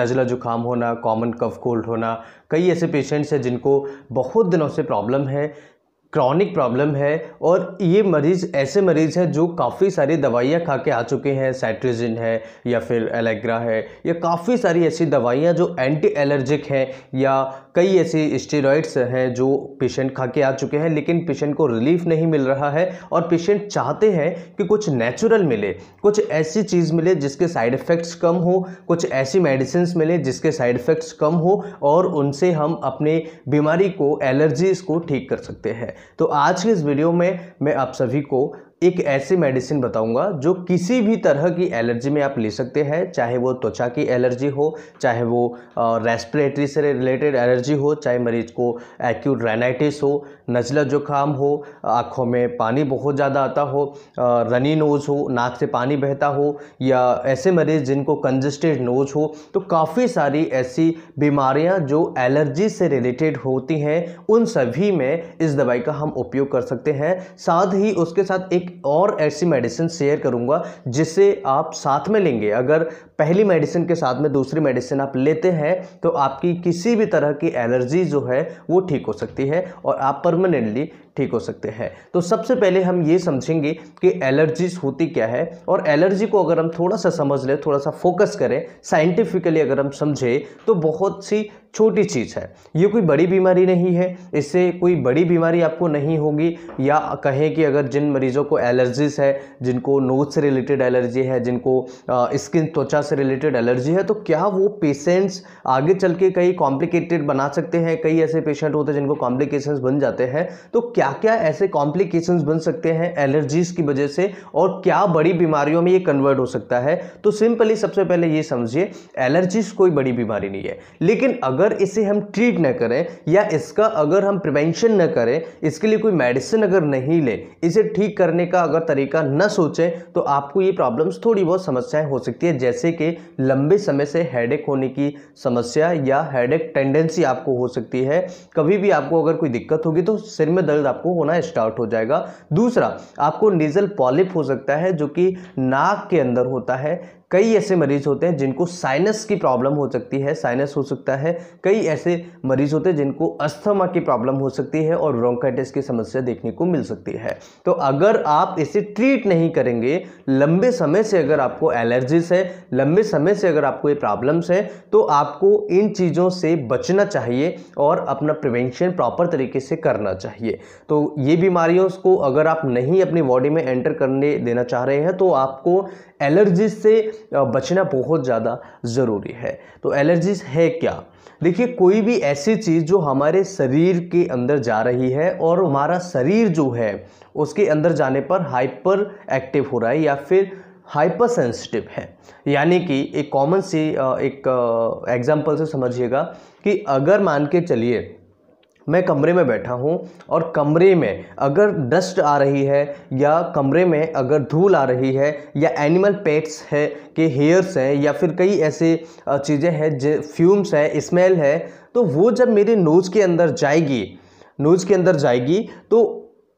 नज़ला जुकाम होना common cough cold होना कई ऐसे पेशेंट्स हैं जिनको बहुत दिनों से प्रॉब्लम है क्रॉनिक प्रॉब्लम है और ये मरीज़ ऐसे मरीज़ हैं जो काफ़ी सारी दवाइयाँ खा के आ चुके हैं सेट्रिजिन है या फिर एलेग्रा है या काफ़ी सारी ऐसी दवाइयाँ जो एंटी एलर्जिक हैं या कई ऐसे स्टेरॉइड्स हैं जो पेशेंट खा के आ चुके हैं लेकिन पेशेंट को रिलीफ नहीं मिल रहा है और पेशेंट चाहते हैं कि कुछ नेचुरल मिले कुछ ऐसी चीज़ मिले जिसके साइड इफ़ेक्ट्स कम हो कुछ ऐसी मेडिसिन मिले जिसके साइड इफ़ेक्ट्स कम हो और उनसे हम अपने बीमारी को एलर्जीज़ को ठीक कर सकते हैं तो आज के इस वीडियो में मैं आप सभी को एक ऐसी मेडिसिन बताऊंगा जो किसी भी तरह की एलर्जी में आप ले सकते हैं चाहे वो त्वचा की एलर्जी हो चाहे वो रेस्पिरेटरी से रिलेटेड एलर्जी हो चाहे मरीज को एक्यूट रेनाइटिस हो नजला जुकाम हो आँखों में पानी बहुत ज़्यादा आता हो रनी नोज़ हो नाक से पानी बहता हो या ऐसे मरीज़ जिनको कंजस्टेड नोज़ हो तो काफ़ी सारी ऐसी बीमारियाँ जो एलर्जी से रिलेटेड होती हैं उन सभी में इस दवाई का हम उपयोग कर सकते हैं साथ ही उसके साथ एक और ऐसी मेडिसिन शेयर करूंगा जिसे आप साथ में लेंगे अगर पहली मेडिसिन के साथ में दूसरी मेडिसिन आप लेते हैं तो आपकी किसी भी तरह की एलर्जी जो है वो ठीक हो सकती है और आप परमानेंटली ठीक हो सकते हैं तो सबसे पहले हम ये समझेंगे कि एलर्जीज होती क्या है और एलर्जी को अगर हम थोड़ा सा समझ लें थोड़ा सा फोकस करें साइंटिफिकली अगर हम समझें तो बहुत सी छोटी चीज़ है ये कोई बड़ी बीमारी नहीं है इससे कोई बड़ी बीमारी आपको नहीं होगी या कहें कि अगर जिन मरीज़ों को एलर्जीज है जिनको नोज से रिलेटेड एलर्जी है जिनको स्किन त्वचा से रिलेटेड एलर्जी है तो क्या वो पेशेंट्स आगे चल के कई कॉम्प्लिकेटेड बना सकते हैं कई ऐसे पेशेंट होते हैं जिनको कॉम्प्लिकेशंस बन जाते हैं तो क्या क्या क्या ऐसे कॉम्प्लिकेशंस बन सकते हैं एलर्जीज़ की वजह से और क्या बड़ी बीमारियों में ये कन्वर्ट हो सकता है तो सिंपली सबसे पहले ये समझिए एलर्जीज़ कोई बड़ी बीमारी नहीं है लेकिन अगर इसे हम ट्रीट ना करें या इसका अगर हम प्रिवेंशन न करें इसके लिए कोई मेडिसिन अगर नहीं लें इसे ठीक करने का अगर तरीका न सोचें तो आपको ये प्रॉब्लम्स थोड़ी बहुत समस्याएं हो सकती है जैसे कि लंबे समय से हेडेक होने की समस्या या हेडेक टेंडेंसी आपको हो सकती है कभी भी आपको अगर कोई दिक्कत होगी तो सिर में दर्द आपको होना स्टार्ट हो जाएगा दूसरा आपको नेजल पॉलिप हो सकता है जो कि नाक के अंदर होता है कई ऐसे मरीज होते हैं जिनको साइनस की प्रॉब्लम हो सकती है साइनस हो सकता है कई ऐसे मरीज होते हैं जिनको अस्थमा की प्रॉब्लम हो सकती है और ब्रोंकाइटिस की समस्या देखने को मिल सकती है तो अगर आप इसे ट्रीट नहीं करेंगे लंबे समय से अगर आपको एलर्जीज है लंबे समय से अगर आपको ये प्रॉब्लम्स हैं तो आपको इन चीज़ों से बचना चाहिए और अपना प्रिवेंशन प्रॉपर तरीके से करना चाहिए तो ये बीमारियों को अगर आप नहीं अपनी बॉडी में एंटर करने देना चाह रहे हैं तो आपको एलर्जीज से बचना बहुत ज़्यादा ज़रूरी है तो एलर्जीज है क्या देखिए कोई भी ऐसी चीज़ जो हमारे शरीर के अंदर जा रही है और हमारा शरीर जो है उसके अंदर जाने पर हाइपर एक्टिव हो रहा है या फिर हाइपर सेंसिटिव है यानी कि एक कॉमन सी एक एग्जांपल से समझिएगा कि अगर मान के चलिए मैं कमरे में बैठा हूँ और कमरे में अगर डस्ट आ रही है या कमरे में अगर धूल आ रही है या एनिमल पेट्स है के हेयर्स हैं या फिर कई ऐसे चीज़ें हैं जो फ्यूम्स है स्मेल है तो वो जब मेरे नोज़ के अंदर जाएगी नोज़ के अंदर जाएगी तो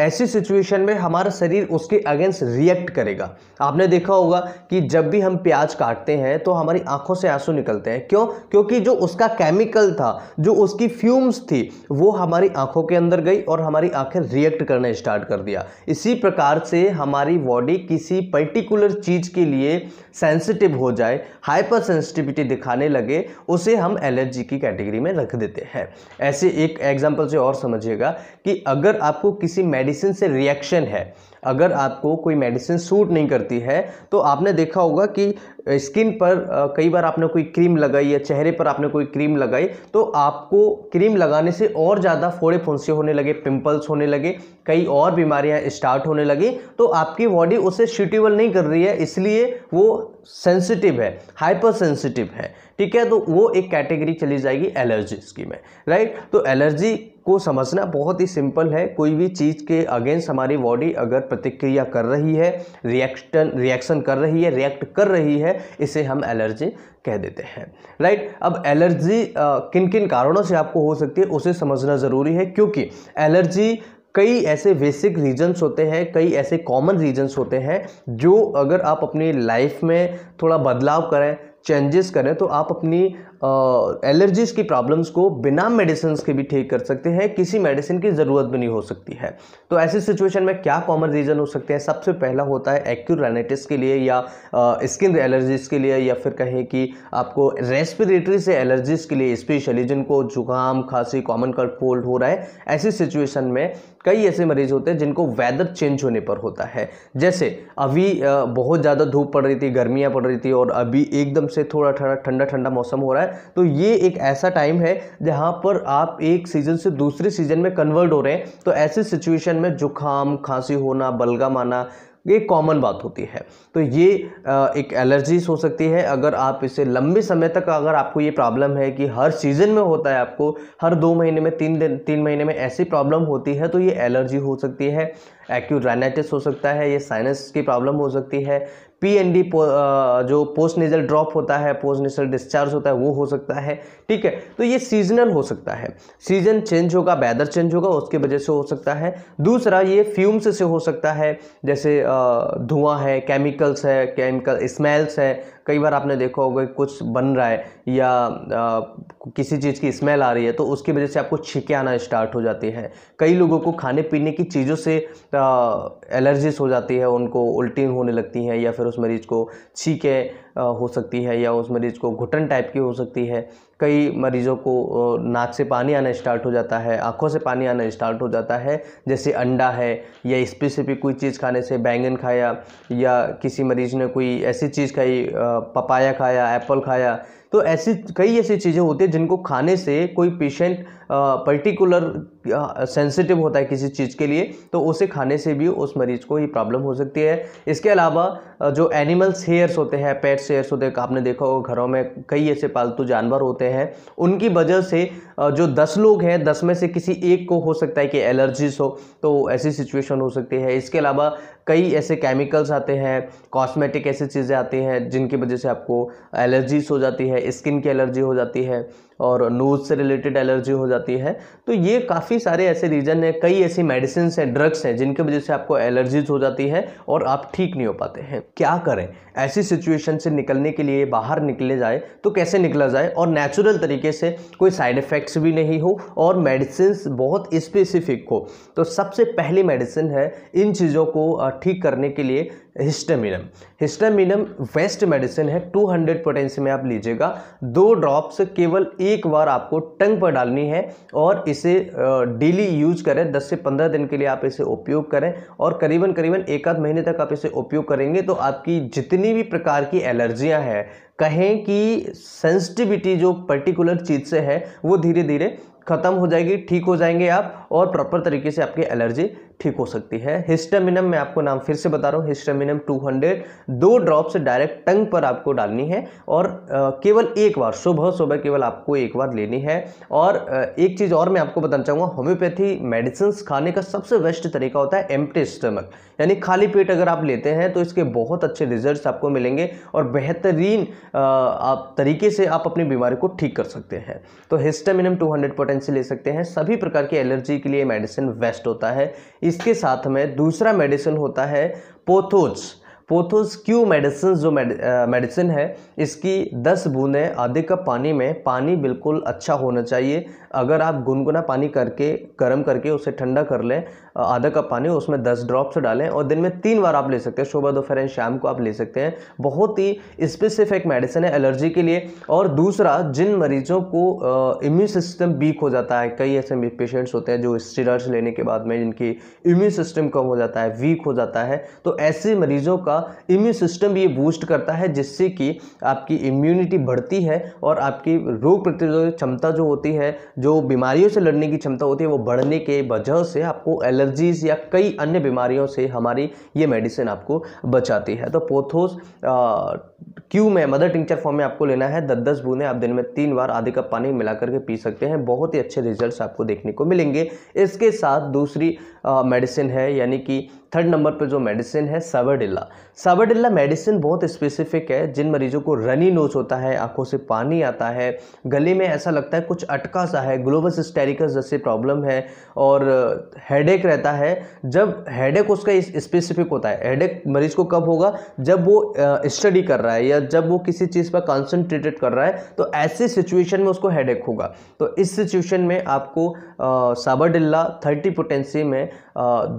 ऐसी सिचुएशन में हमारा शरीर उसके अगेंस्ट रिएक्ट करेगा आपने देखा होगा कि जब भी हम प्याज काटते हैं तो हमारी आंखों से आंसू निकलते हैं क्यों क्योंकि जो उसका केमिकल था जो उसकी फ्यूम्स थी वो हमारी आंखों के अंदर गई और हमारी आंखें रिएक्ट करना स्टार्ट कर दिया इसी प्रकार से हमारी बॉडी किसी पर्टिकुलर चीज़ के लिए सेंसिटिव हो जाए हाइपर सेंसिटिविटी दिखाने लगे उसे हम एलर्जी की कैटेगरी में रख देते हैं ऐसे एक एग्जाम्पल से और समझिएगा कि अगर आपको किसी मेडिसिन से रिएक्शन है अगर आपको कोई मेडिसिन सूट नहीं करती है तो आपने देखा होगा कि स्किन पर कई बार आपने कोई क्रीम लगाई या चेहरे पर आपने कोई क्रीम लगाई तो आपको क्रीम लगाने से और ज़्यादा फोड़े फुंसे होने लगे पिंपल्स होने लगे कई और बीमारियां स्टार्ट होने लगी तो आपकी बॉडी उसे शूटेबल नहीं कर रही है इसलिए वो सेंसिटिव है हाइपर सेंसिटिव है ठीक है तो वो एक कैटेगरी चली जाएगी एलर्जीज की में राइट तो एलर्जी को समझना बहुत ही सिंपल है कोई भी चीज़ के अगेंस्ट हमारी बॉडी अगर प्रतिक्रिया कर रही है रिएक्शन रिएक्शन कर रही है रिएक्ट कर रही है इसे हम एलर्जी कह देते हैं राइट अब एलर्जी किन किन कारणों से आपको हो सकती है उसे समझना ज़रूरी है क्योंकि एलर्जी कई ऐसे बेसिक रीजन्स होते हैं कई ऐसे कॉमन रीजन्स होते हैं जो अगर आप अपनी लाइफ में थोड़ा बदलाव करें चेंजेस करें तो आप अपनी एलर्जीज की प्रॉब्लम्स को बिना मेडिसिन के भी ठीक कर सकते हैं किसी मेडिसिन की ज़रूरत भी नहीं हो सकती है तो ऐसी सिचुएशन में क्या कॉमन रीज़न हो सकते हैं सबसे पहला होता है एक्यूराइनाइटिस के लिए या स्किन एलर्जीज़ के लिए या फिर कहें कि आपको रेस्पिरेटरी से एलर्जीज़ के लिए स्पेशली जिनको जुकाम खांसी कॉमन कल्ड कोल्ड हो रहा है ऐसी सिचुएशन में कई ऐसे मरीज होते हैं जिनको वेदर चेंज होने पर होता है जैसे अभी बहुत ज़्यादा धूप पड़ रही थी गर्मियाँ पड़ रही थी और अभी एकदम से थोड़ा थोड़ा ठंडा ठंडा मौसम हो रहा है तो ये एक ऐसा टाइम है जहाँ पर आप एक सीज़न से दूसरे सीज़न में कन्वर्ट हो रहे हैं तो ऐसे सिचुएशन में जुकाम खांसी होना बलगम आना ये कॉमन बात होती है तो ये एक एलर्जीज हो सकती है अगर आप इसे लंबे समय तक अगर आपको ये प्रॉब्लम है कि हर सीज़न में होता है आपको हर दो महीने में तीन दिन तीन महीने में ऐसी प्रॉब्लम होती है तो ये एलर्जी हो सकती है एक्यूट राइनाइटिस हो सकता है ये साइनस की प्रॉब्लम हो सकती है पीएनडी पो, जो पोस्ट नेजल ड्रॉप होता है पोस्ट नेजल डिस्चार्ज होता है वो हो सकता है ठीक है तो ये सीजनल हो सकता है सीजन चेंज होगा वेदर चेंज होगा उसकी वजह से हो सकता है दूसरा ये फ्यूम्स से हो सकता है जैसे धुआं है केमिकल्स है केमिकल स्मेल्स है कई बार आपने देखा होगा कि कुछ बन रहा है या आ, किसी चीज़ की स्मेल आ रही है तो उसकी वजह से आपको छिके आना स्टार्ट हो जाती है कई लोगों को खाने पीने की चीज़ों से एलर्जीज हो जाती है उनको उल्टी होने लगती हैं या फिर उस मरीज़ को छीके हो सकती है या उस मरीज़ को घुटन टाइप की हो सकती है कई मरीज़ों को नाक से पानी आना स्टार्ट हो जाता है आँखों से पानी आना स्टार्ट हो जाता है जैसे अंडा है या स्पेसिफिक कोई चीज़ खाने से बैंगन खाया या किसी मरीज़ ने कोई ऐसी चीज़ खाई पपाया खाया एप्पल खाया तो ऐसी कई ऐसी चीज़ें होती है जिनको खाने से कोई पेशेंट पर्टिकुलर सेंसिटिव होता है किसी चीज़ के लिए तो उसे खाने से भी उस मरीज़ को ये प्रॉब्लम हो सकती है इसके अलावा जो एनिमल्स हेयर्स होते हैं पेट्स हेयर्स होते हैं आपने देखा होगा घरों में कई ऐसे पालतू जानवर होते हैं उनकी वजह से जो दस लोग हैं दस में से किसी एक को हो सकता है कि एलर्जीज हो तो ऐसी सिचुएशन हो सकती है इसके अलावा कई ऐसे केमिकल्स आते हैं कॉस्मेटिक ऐसी चीज़ें आती हैं जिनकी वजह से आपको एलर्जीज हो जाती है स्किन की एलर्जी हो जाती है और नोज से रिलेटेड एलर्जी हो जाती है तो ये काफ़ी सारे ऐसे रीज़न हैं कई ऐसी मेडिसिन हैं ड्रग्स हैं जिनके वजह से आपको एलर्जीज हो जाती है और आप ठीक नहीं हो पाते हैं क्या करें ऐसी सिचुएशन से निकलने के लिए बाहर निकले जाए तो कैसे निकला जाए और नेचुरल तरीके से कोई साइड इफ़ेक्ट्स भी नहीं हो और मेडिसिन बहुत स्पेसिफिक हो तो सबसे पहली मेडिसिन है इन चीज़ों को ठीक करने के लिए हिस्टामिनम हिस्टामिनम वेस्ट मेडिसिन है 200 पोटेंसी में आप लीजिएगा दो ड्रॉप्स केवल एक बार आपको टंग पर डालनी है और इसे डेली यूज करें 10 से 15 दिन के लिए आप इसे उपयोग करें और करीबन करीबन एक आध महीने तक आप इसे उपयोग करेंगे तो आपकी जितनी भी प्रकार की एलर्जियां हैं कहें कि सेंसिटिविटी जो पर्टिकुलर चीज़ से है वो धीरे धीरे ख़त्म हो जाएगी ठीक हो जाएंगे आप और प्रॉपर तरीके से आपकी एलर्जी ठीक हो सकती है हिस्टामिनम मैं आपको नाम फिर से बता रहा हूँ हिस्टामिनम 200 दो ड्रॉप्स डायरेक्ट टंग पर आपको डालनी है और केवल एक बार सुबह सुबह केवल आपको एक बार लेनी है और एक चीज़ और मैं आपको बताना चाहूँगा होम्योपैथी मेडिसिन खाने का सबसे बेस्ट तरीका होता है एम्प्टी स्टमक यानी खाली पेट अगर आप लेते हैं तो इसके बहुत अच्छे रिजल्ट आपको मिलेंगे और बेहतरीन आप तरीके से आप अपनी बीमारी को ठीक कर सकते हैं तो हिस्टामिनम 200 पोटेंसी ले सकते हैं सभी प्रकार की एलर्जी के लिए मेडिसिन बेस्ट होता है इसके साथ में दूसरा मेडिसिन होता है पोथोज पोथोस क्यू मेडिसिन जो मेडिसिन uh, है इसकी दस बूंदें आधे कप पानी में पानी बिल्कुल अच्छा होना चाहिए अगर आप गुनगुना पानी करके गर्म करके उसे ठंडा कर लें uh, आधा कप पानी उसमें दस ड्रॉप्स डालें और दिन में तीन बार आप ले सकते हैं सुबह दोपहर एंड शाम को आप ले सकते हैं बहुत ही स्पेसिफिक मेडिसिन है एलर्जी के लिए और दूसरा जिन मरीजों को इम्यून सिस्टम वीक हो जाता है कई ऐसे पेशेंट्स होते हैं जो स्टीरॉइड्स लेने के बाद में जिनकी इम्यून सिस्टम कम हो जाता है वीक हो जाता है तो ऐसे मरीजों का इम्यून सिस्टम ये बूस्ट करता है जिससे कि आपकी इम्यूनिटी बढ़ती है और आपकी रोग प्रतिरोधक क्षमता जो होती है जो बीमारियों से लड़ने की क्षमता होती है वो बढ़ने के वजह से आपको एलर्जीज या कई अन्य बीमारियों से हमारी ये मेडिसिन आपको बचाती है तो पोथोस क्यू में मदर टिंचर फॉर्म में आपको लेना है दस दस बूंदें आप दिन में तीन बार आधे कप पानी मिला करके पी सकते हैं बहुत ही अच्छे रिजल्ट्स आपको देखने को मिलेंगे इसके साथ दूसरी मेडिसिन है यानी कि थर्ड नंबर पे जो मेडिसिन है सावरडिल्ला सावरडिल्ला मेडिसिन बहुत स्पेसिफिक है जिन मरीजों को रनी नोज होता है आंखों से पानी आता है गले में ऐसा लगता है कुछ अटका सा है ग्लोबस स्टेरिकस जैसे प्रॉब्लम है और हेडेक रहता है जब हेडेक उसका स्पेसिफिक होता है हेडेक मरीज को कब होगा जब वो स्टडी कर रहा है या जब वो किसी चीज़ पर कॉन्सेंट्रेटेड कर रहा है तो ऐसे सिचुएशन में उसको हेडेक होगा तो इस सिचुएशन में आपको सावरडिल्ला थर्टी पोटेंसी में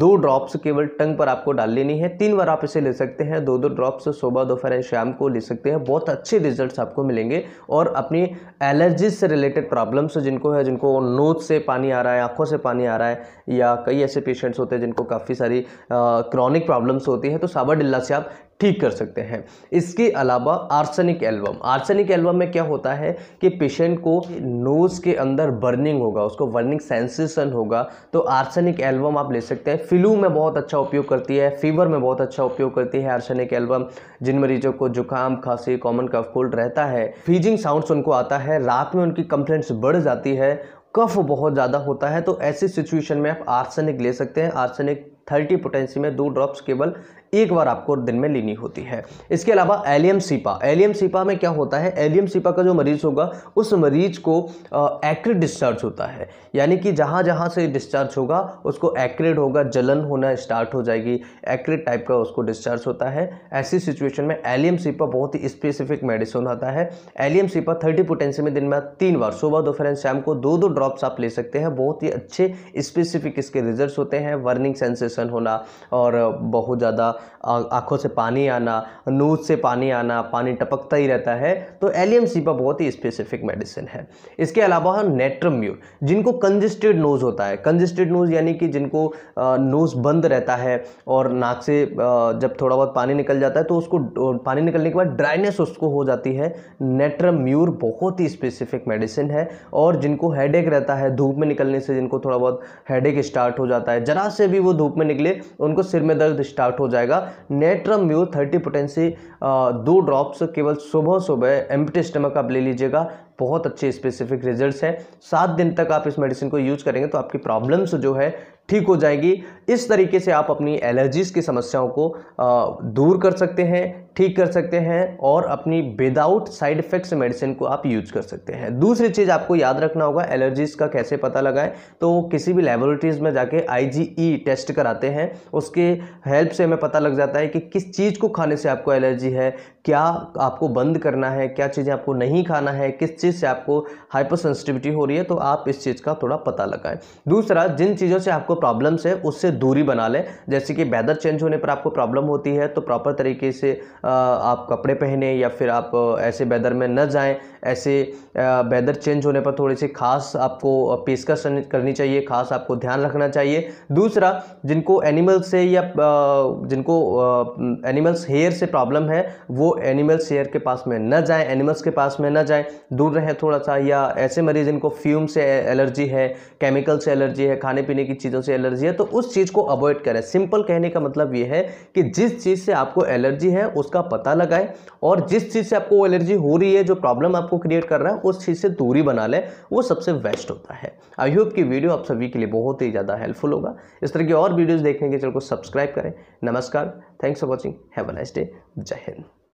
दो ड्रॉप्स केवल टंग पर आपको डाल लेनी है तीन बार आप इसे ले सकते हैं दो दो ड्रॉप्स सुबह दोपहर या शाम को ले सकते हैं बहुत अच्छे रिजल्ट्स आपको मिलेंगे और अपनी एलर्जीज से रिलेटेड प्रॉब्लम्स जिनको है जिनको नोज से पानी आ रहा है आँखों से पानी आ रहा है या कई ऐसे पेशेंट्स होते हैं जिनको काफ़ी सारी क्रॉनिक प्रॉब्लम्स होती है तो साबर डिल्ला से आप ठीक कर सकते हैं इसके अलावा आर्सेनिक एल्बम आर्सेनिक एल्बम में क्या होता है कि पेशेंट को नोज़ के अंदर बर्निंग होगा उसको बर्निंग सेंसेशन होगा तो आर्सेनिक एल्बम आप ले सकते हैं फ्लू में बहुत अच्छा उपयोग करती है फीवर में बहुत अच्छा उपयोग करती है आर्सेनिक एल्बम जिन मरीजों को जुकाम खांसी कॉमन कफ कोल्ड रहता है फीजिंग साउंड्स उनको आता है रात में उनकी कंप्लेंट्स बढ़ जाती है कफ बहुत ज़्यादा होता है तो ऐसी सिचुएशन में आप आर्सेनिक ले सकते हैं आर्सेनिक थर्टी पोटेंसी में दो ड्रॉप्स केवल एक बार आपको दिन में लेनी होती है इसके अलावा एलियम सीपा एलियम सीपा में क्या होता है एलियम सीपा का जो मरीज होगा उस मरीज को एक्रेट डिस्चार्ज होता है यानी कि जहाँ जहाँ से डिस्चार्ज होगा उसको एक्रेट होगा जलन होना स्टार्ट हो जाएगी एक्रिड टाइप का उसको डिस्चार्ज होता है ऐसी सिचुएशन में एलियम सीपा बहुत ही स्पेसिफिक मेडिसिन आता है एलियम सीपा थर्टी पोटेंसी में दिन में तीन बार सुबह दोपहर एंड शाम को दो दो ड्रॉप्स आप ले सकते हैं बहुत ही अच्छे स्पेसिफिक इसके रिजल्ट होते हैं वर्निंग सेंसेशन होना और बहुत ज़्यादा आँखों से पानी आना नूज से पानी आना पानी टपकता ही रहता है तो एलियम सीपा बहुत ही स्पेसिफिक मेडिसिन है इसके अलावा नेट्रम्यूर जिनको कंजिस्टेड नोज़ होता है कंजिस्टेड नोज़ यानी कि जिनको नोज़ बंद रहता है और नाक से जब थोड़ा बहुत पानी निकल जाता है तो उसको पानी निकलने के बाद ड्राइनेस उसको हो जाती है नेट्रम्यूर बहुत ही स्पेसिफिक मेडिसिन है और जिनको हेडेक रहता है धूप में निकलने से जिनको थोड़ा बहुत हेडेक स्टार्ट हो जाता है ज़रा से भी वो धूप में निकले उनको सिर में दर्द स्टार्ट हो जाएगा जाएगा नेट्रम म्यू थर्टी पोटेंसी दो ड्रॉप्स केवल सुबह सुबह एम्प्टी स्टमक आप ले लीजिएगा बहुत अच्छे स्पेसिफिक रिजल्ट्स हैं सात दिन तक आप इस मेडिसिन को यूज करेंगे तो आपकी प्रॉब्लम्स जो है ठीक हो जाएगी इस तरीके से आप अपनी एलर्जीज़ की समस्याओं को दूर कर सकते हैं ठीक कर सकते हैं और अपनी विदाउट साइड इफेक्ट्स मेडिसिन को आप यूज कर सकते हैं दूसरी चीज़ आपको याद रखना होगा एलर्जीज़ का कैसे पता लगाएं तो किसी भी लेबोरेटरीज़ में जाके आईजीई टेस्ट e कराते हैं उसके हेल्प से हमें पता लग जाता है कि किस चीज़ को खाने से आपको एलर्जी है क्या आपको बंद करना है क्या चीज़ें आपको नहीं खाना है किस चीज़ से आपको हाइपर सेंसिटिविटी हो रही है तो आप इस चीज़ का थोड़ा पता लगाएं दूसरा जिन चीज़ों से आपको प्रॉब्लम्स है उससे दूरी बना लें जैसे कि वेदर चेंज होने पर आपको प्रॉब्लम होती है तो प्रॉपर तरीके से आप कपड़े पहने या फिर आप ऐसे वेदर में न जाएँ ऐसे वेदर चेंज होने पर थोड़ी सी खास आपको पेशकश करनी चाहिए खास आपको ध्यान रखना चाहिए दूसरा जिनको एनिमल्स से या जिनको एनिमल्स हेयर से प्रॉब्लम है वो एनिमल्स शेयर के पास में न जाएं एनिमल्स के पास में न जाएं दूर रहें थोड़ा सा या ऐसे मरीज इनको फ्यूम से एलर्जी है केमिकल से एलर्जी है खाने पीने की चीज़ों से एलर्जी है तो उस चीज़ को अवॉइड करें सिंपल कहने का मतलब ये है कि जिस चीज़ से आपको एलर्जी है उसका पता लगाएं और जिस चीज़ से आपको एलर्जी हो रही है जो प्रॉब्लम आपको क्रिएट कर रहा है उस चीज़ से दूरी बना लें वो सबसे बेस्ट होता है आई होप की वीडियो आप सभी के लिए बहुत ही ज़्यादा हेल्पफुल होगा इस तरह की और वीडियोज़ देखने के चलो को सब्सक्राइब करें नमस्कार thanks for watching have a nice day जय हिंद